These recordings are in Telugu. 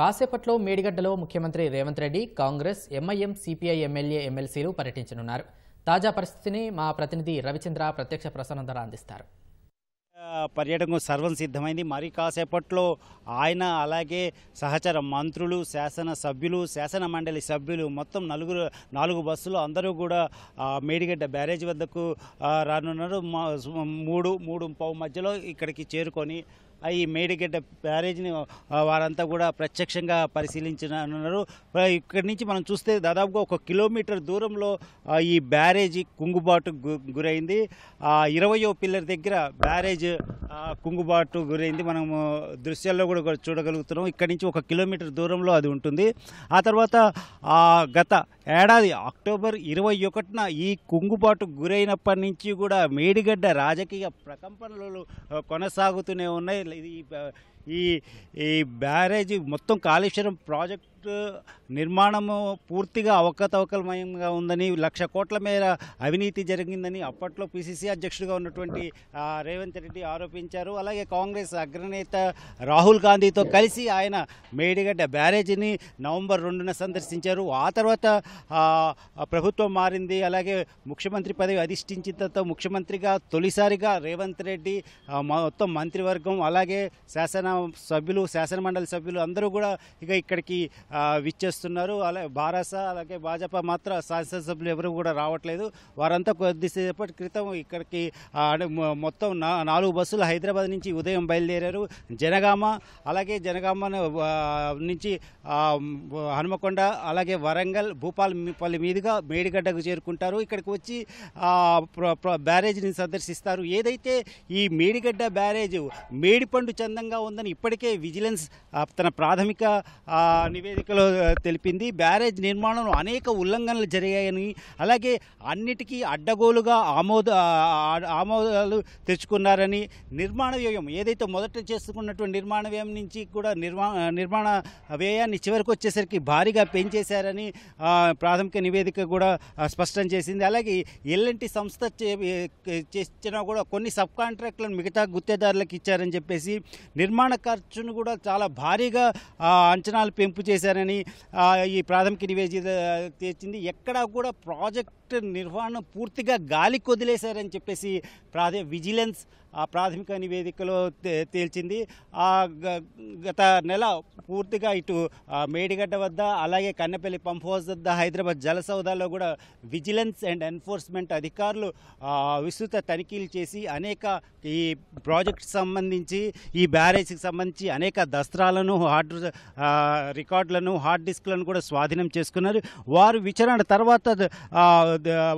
కాసేపట్లో మేడిగడ్డలో ముఖ్యమంత్రి Revanth Reddy Congress MIM CPI MLA ఎమ్మెల్సీలు పర్యటించనున్నారు తాజా పరిస్థితిని మా ప్రతినిధి రవిచంద్ర ప్రత్యక్ష ప్రసన్న ద్వారా అందిస్తారు పర్యటనకు సర్వం సిద్ధమైంది మరి కాసేపట్లో ఆయన అలాగే సహచర మంత్రులు శాసన సభ్యులు శాసన మండలి సభ్యులు మొత్తం నలుగురు నాలుగు బస్సులు అందరూ కూడా మేడిగడ్డ బ్యారేజ్ వద్దకు రానున్నారు మూడు మూడు పావు మధ్యలో ఇక్కడికి చేరుకొని ఈ మేడిగడ్డ బ్యారేజ్ని వారంతా కూడా ప్రత్యక్షంగా పరిశీలించనున్నారు ఇక్కడి నుంచి మనం చూస్తే దాదాపుగా ఒక కిలోమీటర్ దూరంలో ఈ బ్యారేజీ కుంగుబాటు గురైంది ఇరవయో పిల్లర్ దగ్గర బ్యారేజ్ కుంగుబాటు గురైంది మనము దృశ్యాల్లో కూడా చూడగలుగుతున్నాం ఇక్కడి నుంచి ఒక కిలోమీటర్ దూరంలో అది ఉంటుంది ఆ తర్వాత గత ఏడాది అక్టోబర్ ఇరవై ఒకటిన ఈ కుంగుబాటు గురైనప్పటి నుంచి కూడా మేడిగడ్డ రాజకీయ ప్రకంపనలు కొనసాగుతూనే ఉన్నాయి ಇದಿ ಈ ಈ ಬ್ಯಾರೇಜ್ మొత్తం ಕಾಳೇಶ್ವರಂ ಪ್ರಾಜೆಕ್ಟ್ ప్రాజెక్ట్ నిర్మాణము పూర్తిగా అవకతవకలమయంగా ఉందని లక్ష కోట్ల మేర అవినీతి జరిగిందని అప్పట్లో పిసిసి అధ్యక్షుడిగా ఉన్నటువంటి రేవంత్ రెడ్డి ఆరోపించారు అలాగే కాంగ్రెస్ అగ్రనేత రాహుల్ గాంధీతో కలిసి ఆయన మేడిగడ్డ బ్యారేజీని నవంబర్ రెండున సందర్శించారు ఆ తర్వాత ప్రభుత్వం మారింది అలాగే ముఖ్యమంత్రి పదవి అధిష్ఠించిన తర్వాత ముఖ్యమంత్రిగా తొలిసారిగా రేవంత్ రెడ్డి మొత్తం మంత్రివర్గం అలాగే శాసన సభ్యులు శాసనమండలి సభ్యులు అందరూ కూడా ఇక ఇక్కడికి విచ్చేస్తున్నారు అలా భారస అలాగే భాజపా మాత్రం శాసనసభ్యులు ఎవరు కూడా రావట్లేదు వారంతా కొద్దిసేపటి క్రితం ఇక్కడికి మొత్తం నాలుగు బస్సులు హైదరాబాద్ నుంచి ఉదయం బయలుదేరారు జనగామ అలాగే జనగామ నుంచి హనుమకొండ అలాగే వరంగల్ భూపాలపల్లి మీదుగా మేడిగడ్డకు చేరుకుంటారు ఇక్కడికి వచ్చి బ్యారేజ్ని సందర్శిస్తారు ఏదైతే ఈ మేడిగడ్డ బ్యారేజ్ మేడిపండు చందంగా ఉందని ఇప్పటికే విజిలెన్స్ తన ప్రాథమిక నివేదిక పత్రికలో తెలిపింది బ్యారేజ్ నిర్మాణంలో అనేక ఉల్లంఘనలు జరిగాయని అలాగే అన్నిటికీ అడ్డగోలుగా ఆమోద ఆమోదాలు తెచ్చుకున్నారని నిర్మాణ వ్యయం ఏదైతే మొదట చేసుకున్నటువంటి నిర్మాణ వ్యయం నుంచి కూడా నిర్మా నిర్మాణ వ్యయాన్ని చివరికి వచ్చేసరికి భారీగా పెంచేశారని ప్రాథమిక నివేదిక కూడా స్పష్టం చేసింది అలాగే ఎల్ఎన్టి సంస్థ చేసినా కూడా కొన్ని సబ్ కాంట్రాక్టులను మిగతా గుత్తేదారులకు ఇచ్చారని చెప్పేసి నిర్మాణ ఖర్చును కూడా చాలా భారీగా అంచనాలు పెంపు చేశారు చేశారని ఈ ప్రాథమిక నివేదిక తెచ్చింది ఎక్కడా కూడా ప్రాజెక్ట్ ప్రాజెక్టు నిర్వహణ పూర్తిగా గాలి కొదిలేశారని చెప్పేసి ప్రాథమిక విజిలెన్స్ ఆ ప్రాథమిక నివేదికలో తేల్చింది ఆ గత నెల పూర్తిగా ఇటు మేడిగడ్డ వద్ద అలాగే కన్నపల్లి పంప్ హౌస్ వద్ద హైదరాబాద్ జలసౌదాలో కూడా విజిలెన్స్ అండ్ ఎన్ఫోర్స్మెంట్ అధికారులు విస్తృత తనిఖీలు చేసి అనేక ఈ ప్రాజెక్ట్ సంబంధించి ఈ బ్యారేజ్కి సంబంధించి అనేక దస్త్రాలను హార్డ్ రికార్డులను హార్డ్ డిస్క్లను కూడా స్వాధీనం చేసుకున్నారు వారు విచారణ తర్వాత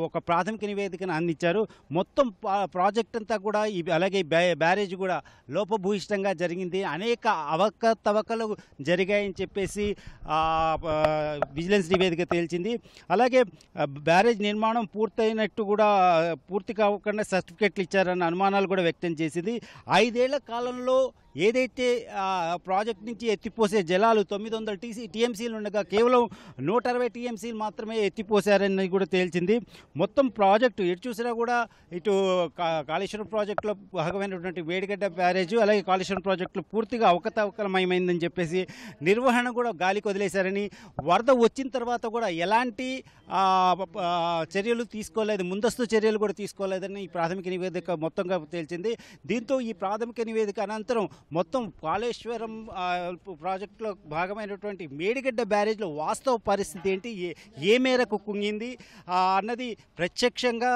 ఒక ప్రాథమిక నివేదికను అందించారు మొత్తం ప్రాజెక్ట్ అంతా కూడా ఈ అలాగే బ్యారేజ్ కూడా లోపభూయిష్టంగా జరిగింది అనేక అవకతవకలు జరిగాయని చెప్పేసి విజిలెన్స్ నివేదిక తేల్చింది అలాగే బ్యారేజ్ నిర్మాణం పూర్తయినట్టు కూడా పూర్తి కాకుండా సర్టిఫికెట్లు ఇచ్చారన్న అనుమానాలు కూడా వ్యక్తం చేసింది ఐదేళ్ల కాలంలో ఏదైతే ప్రాజెక్ట్ నుంచి ఎత్తిపోసే జలాలు తొమ్మిది వందల టీసీ టీఎంసీలు ఉండగా కేవలం నూట అరవై టీఎంసీలు మాత్రమే ఎత్తిపోసారని కూడా తేల్చింది మొత్తం ప్రాజెక్టు ఎటు చూసినా కూడా ఇటు కాళేశ్వరం ప్రాజెక్టులో భాగమైనటువంటి వేడిగడ్డ బ్యారేజ్ అలాగే కాళేశ్వరం ప్రాజెక్టులు పూర్తిగా అవకతవకలమయమైందని చెప్పేసి నిర్వహణ కూడా గాలికి వదిలేశారని వరద వచ్చిన తర్వాత కూడా ఎలాంటి చర్యలు తీసుకోలేదు ముందస్తు చర్యలు కూడా తీసుకోలేదని ఈ ప్రాథమిక నివేదిక మొత్తంగా తేల్చింది దీంతో ఈ ప్రాథమిక నివేదిక అనంతరం మొత్తం కాళేశ్వరం ప్రాజెక్టులో భాగమైనటువంటి మేడిగడ్డ బ్యారేజ్లో వాస్తవ పరిస్థితి ఏంటి ఏ మేరకు కుంగింది అన్నది ప్రత్యక్షంగా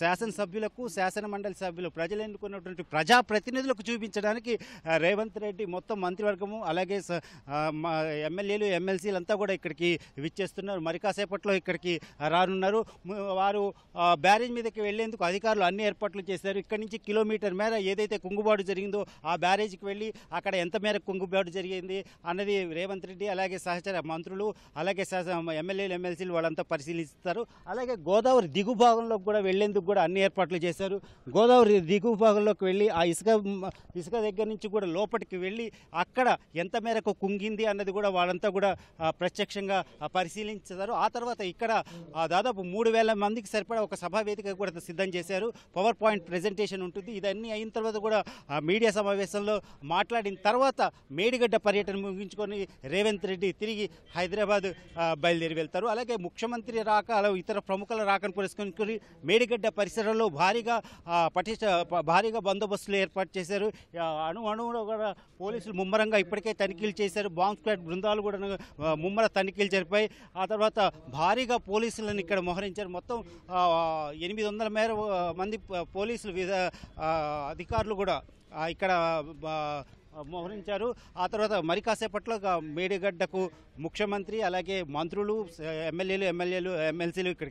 శాసనసభ్యులకు మండలి సభ్యులు ప్రజలు ఎన్నుకున్నటువంటి ప్రజాప్రతినిధులకు చూపించడానికి రేవంత్ రెడ్డి మొత్తం మంత్రివర్గము అలాగే ఎమ్మెల్యేలు ఎమ్మెల్సీలు అంతా కూడా ఇక్కడికి విచ్చేస్తున్నారు మరి కాసేపట్లో ఇక్కడికి రానున్నారు వారు బ్యారేజ్ మీదకి వెళ్లేందుకు అధికారులు అన్ని ఏర్పాట్లు చేశారు ఇక్కడ నుంచి కిలోమీటర్ మేర ఏదైతే కుంగుబాటు జరిగిందో ఆ బ్యారేజ్కి వెళ్ళి అక్కడ ఎంత మేరకు కుంగుబాటు జరిగింది అన్నది రేవంత్ రెడ్డి అలాగే సహచర మంత్రులు అలాగే ఎమ్మెల్యేలు ఎమ్మెల్సీలు వాళ్ళంతా పరిశీలిస్తారు అలాగే గోదావరి దిగు భాగంలోకి కూడా వెళ్లేందుకు కూడా అన్ని ఏర్పాట్లు చేశారు గోదావరి దిగు భాగంలోకి వెళ్ళి ఆ ఇసుక ఇసుక దగ్గర నుంచి కూడా లోపలికి వెళ్ళి అక్కడ ఎంత మేరకు కుంగింది అన్నది కూడా వాళ్ళంతా కూడా ప్రత్యక్షంగా పరిశీలించారు ఆ తర్వాత ఇక్కడ దాదాపు మూడు మందికి సరిపడా ఒక సభా వేదిక కూడా సిద్ధం చేశారు పవర్ పాయింట్ ప్రజెంటేషన్ ఉంటుంది ఇదన్నీ అయిన తర్వాత కూడా మీడియా సమావేశంలో మాట్లాడిన తర్వాత మేడిగడ్డ పర్యటన ముగించుకొని రేవంత్ రెడ్డి తిరిగి హైదరాబాద్ బయలుదేరి వెళ్తారు అలాగే ముఖ్యమంత్రి రాక ఇతర ప్రముఖుల రాకను పురస్కరించుకొని మేడిగడ్డ పరిసరంలో భారీగా పటిష్ట భారీగా బందోబస్తులు ఏర్పాటు చేశారు అణు అణువులో కూడా పోలీసులు ముమ్మరంగా ఇప్పటికే తనిఖీలు చేశారు బాంబ్ స్క్వాడ్ బృందాలు కూడా ముమ్మర తనిఖీలు జరిపాయి ఆ తర్వాత భారీగా పోలీసులను ఇక్కడ మోహరించారు మొత్తం ఎనిమిది వందల మేర మంది పోలీసులు అధికారులు కూడా ఇక్కడ మోహరించారు ఆ తర్వాత మరి కాసేపట్లో మేడిగడ్డకు ముఖ్యమంత్రి అలాగే మంత్రులు ఎమ్మెల్యేలు ఎమ్మెల్యేలు ఎమ్మెల్సీలు ఇక్కడికి